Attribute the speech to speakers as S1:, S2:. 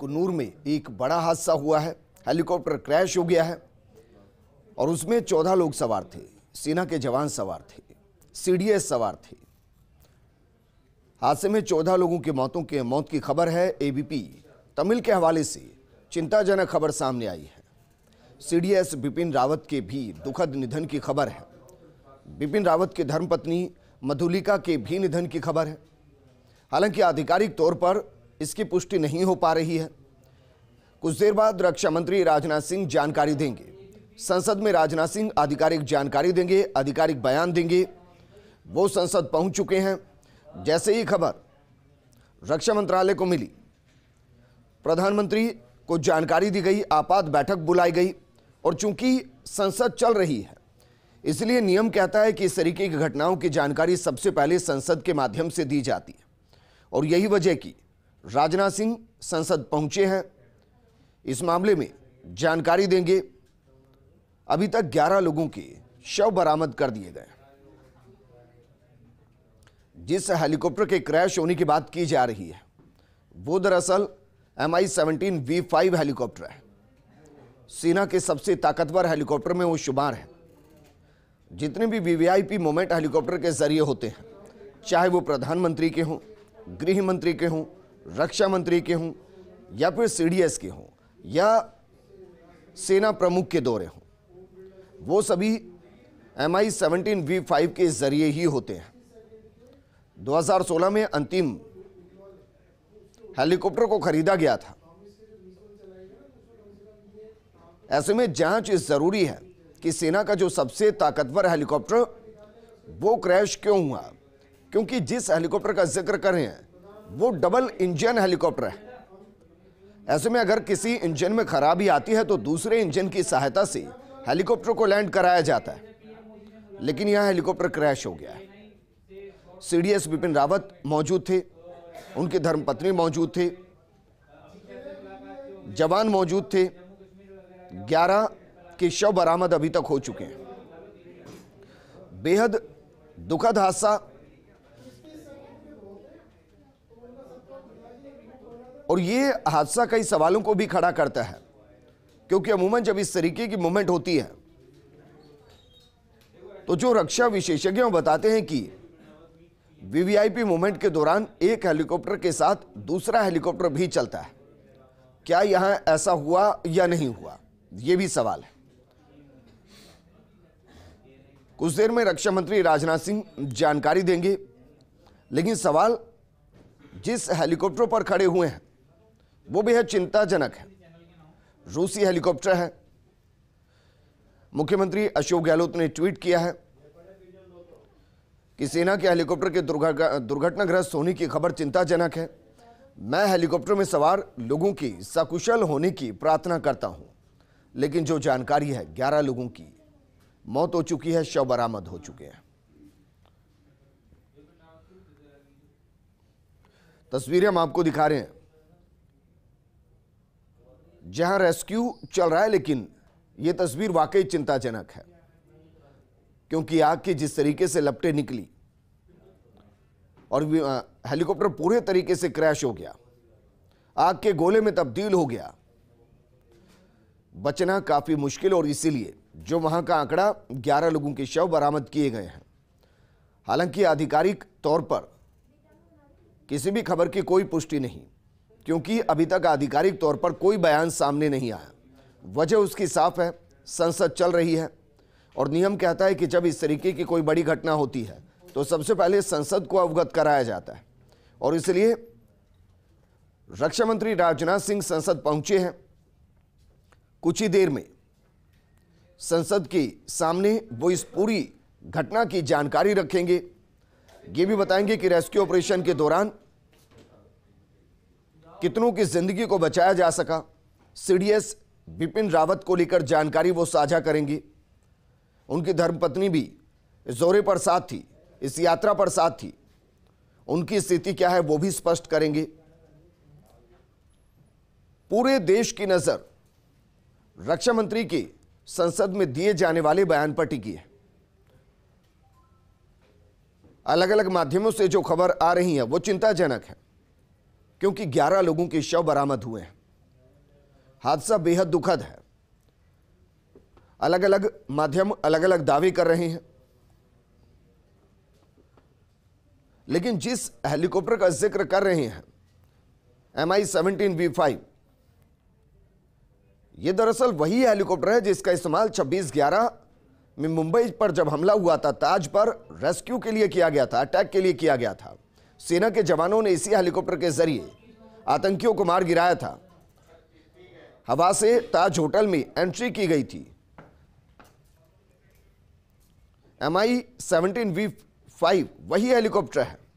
S1: कन्नूर में एक बड़ा हादसा हुआ है हेलीकॉप्टर क्रैश हो गया है और उसमें चौदह लोग सवार थे सेना के जवान सवार थे सीडीएस सवार थे हादसे में चौदह लोगों की मौतों के मौत की खबर है एबीपी तमिल के हवाले से चिंताजनक खबर सामने आई है सीडीएस बिपिन रावत के भी दुखद निधन की खबर है बिपिन रावत की धर्मपत्नी मधुलिका के भी निधन की खबर है हालांकि आधिकारिक तौर पर इसकी पुष्टि नहीं हो पा रही है कुछ देर बाद रक्षा मंत्री राजनाथ सिंह जानकारी देंगे संसद में राजनाथ सिंह आधिकारिक जानकारी देंगे आधिकारिक बयान देंगे वो संसद पहुंच चुके हैं जैसे ही खबर रक्षा मंत्रालय को मिली प्रधानमंत्री को जानकारी दी गई आपात बैठक बुलाई गई और चूंकि संसद चल रही है इसलिए नियम कहता है कि इस तरीके की घटनाओं की जानकारी सबसे पहले संसद के माध्यम से दी जाती है और यही वजह की राजनाथ सिंह संसद पहुंचे हैं इस मामले में जानकारी देंगे अभी तक 11 लोगों के शव बरामद कर दिए गए जिस हेलीकॉप्टर के क्रैश होने की बात की जा रही है वो दरअसल M I seventeen V five helicopter है सेना के सबसे ताकतवर हेलीकॉप्टर में वो शुमार है जितने भी वीवीआईपी मोमेंट हेलीकॉप्टर के जरिए होते हैं चाहे वो प्रधानमंत्री के हों गृह मंत्री के हों रक्षा मंत्री के हों या फिर सीडीएस के हों या सेना प्रमुख के दौरे हों वो सभी M I seventeen V five के ज़रिए ही होते हैं 2016 में अंतिम हेलीकॉप्टर को खरीदा गया था ऐसे में जांच ज़रूरी है कि सेना का जो सबसे ताकतवर हेलीकॉप्टर वो क्रैश क्यों हुआ क्योंकि जिस हेलीकॉप्टर का जिक्र कर रहे हैं वो डबल इंजन हेलीकॉप्टर है ऐसे में अगर किसी इंजन में खराबी आती है तो दूसरे इंजन की सहायता से हेलीकॉप्टर को लैंड कराया जाता है लेकिन यह हेलीकॉप्टर क्रैश हो गया है सीडीएस बिपिन रावत मौजूद थे उनकी धर्मपत्नी मौजूद थे जवान मौजूद थे ग्यारह के शव बरामद अभी तक हो चुके हैं बेहद दुखद हादसा और ये हादसा कई सवालों को भी खड़ा करता है क्योंकि अमूमन जब इस तरीके की मूवमेंट होती है तो जो रक्षा विशेषज्ञ बताते हैं कि वीवीआईपी मूवमेंट के दौरान एक हेलीकॉप्टर के साथ दूसरा हेलीकॉप्टर भी चलता है क्या यहां ऐसा हुआ या नहीं हुआ यह भी सवाल है कुछ देर में रक्षा मंत्री राजनाथ सिंह जानकारी देंगे लेकिन सवाल जिस हेलीकॉप्टर पर खड़े हुए हैं वो बेहद चिंताजनक है रूसी हेलीकॉप्टर है मुख्यमंत्री अशोक गहलोत ने ट्वीट किया है कि सेना के हेलीकॉप्टर के दुर्घटनाग्रस्त होने की खबर चिंताजनक है मैं हेलीकॉप्टर में सवार लोगों की सकुशल होने की प्रार्थना करता हूं लेकिन जो जानकारी है ग्यारह लोगों की मौत हो चुकी है शव बरामद हो चुके हैं तस्वीरें हम आपको दिखा रहे हैं जहां रेस्क्यू चल रहा है लेकिन यह तस्वीर वाकई चिंताजनक है क्योंकि आग की जिस तरीके से लपटे निकली और हेलीकॉप्टर पूरे तरीके से क्रैश हो गया आग के गोले में तब्दील हो गया बचना काफ़ी मुश्किल और इसीलिए जो वहां का आंकड़ा 11 लोगों के शव बरामद किए गए हैं हालांकि आधिकारिक तौर पर किसी भी खबर की कोई पुष्टि नहीं क्योंकि अभी तक आधिकारिक तौर पर कोई बयान सामने नहीं आया वजह उसकी साफ है संसद चल रही है और नियम कहता है कि जब इस तरीके की कोई बड़ी घटना होती है तो सबसे पहले संसद को अवगत कराया जाता है और इसलिए रक्षा मंत्री राजनाथ सिंह संसद पहुंचे हैं कुछ ही देर में संसद के सामने वो इस पूरी घटना की जानकारी रखेंगे ये भी बताएंगे कि रेस्क्यू ऑपरेशन के दौरान कितनों की जिंदगी को बचाया जा सका सीडीएस बिपिन रावत को लेकर जानकारी वो साझा करेंगी उनकी धर्मपत्नी भी इस दौरे पर साथ थी इस यात्रा पर साथ थी उनकी स्थिति क्या है वो भी स्पष्ट करेंगे पूरे देश की नज़र रक्षा मंत्री के संसद में दिए जाने वाले बयान पर टिकी है अलग अलग माध्यमों से जो खबर आ रही है वो चिंताजनक है क्योंकि 11 लोगों के शव बरामद हुए हैं हादसा बेहद दुखद है अलग अलग माध्यम अलग अलग दावे कर रहे हैं लेकिन जिस हेलीकॉप्टर का जिक्र कर रहे हैं M I seventeen V five यह दरअसल वही हेलीकॉप्टर है जिसका इस्तेमाल छब्बीस ग्यारह में मुंबई पर जब हमला हुआ था ताज पर रेस्क्यू के लिए किया गया था अटैक के लिए किया गया था सेना के जवानों ने इसी हेलीकॉप्टर के जरिए आतंकियों को मार गिराया था हवा से ताज होटल में एंट्री की गई थी M I seventeen V five वही हेलीकॉप्टर है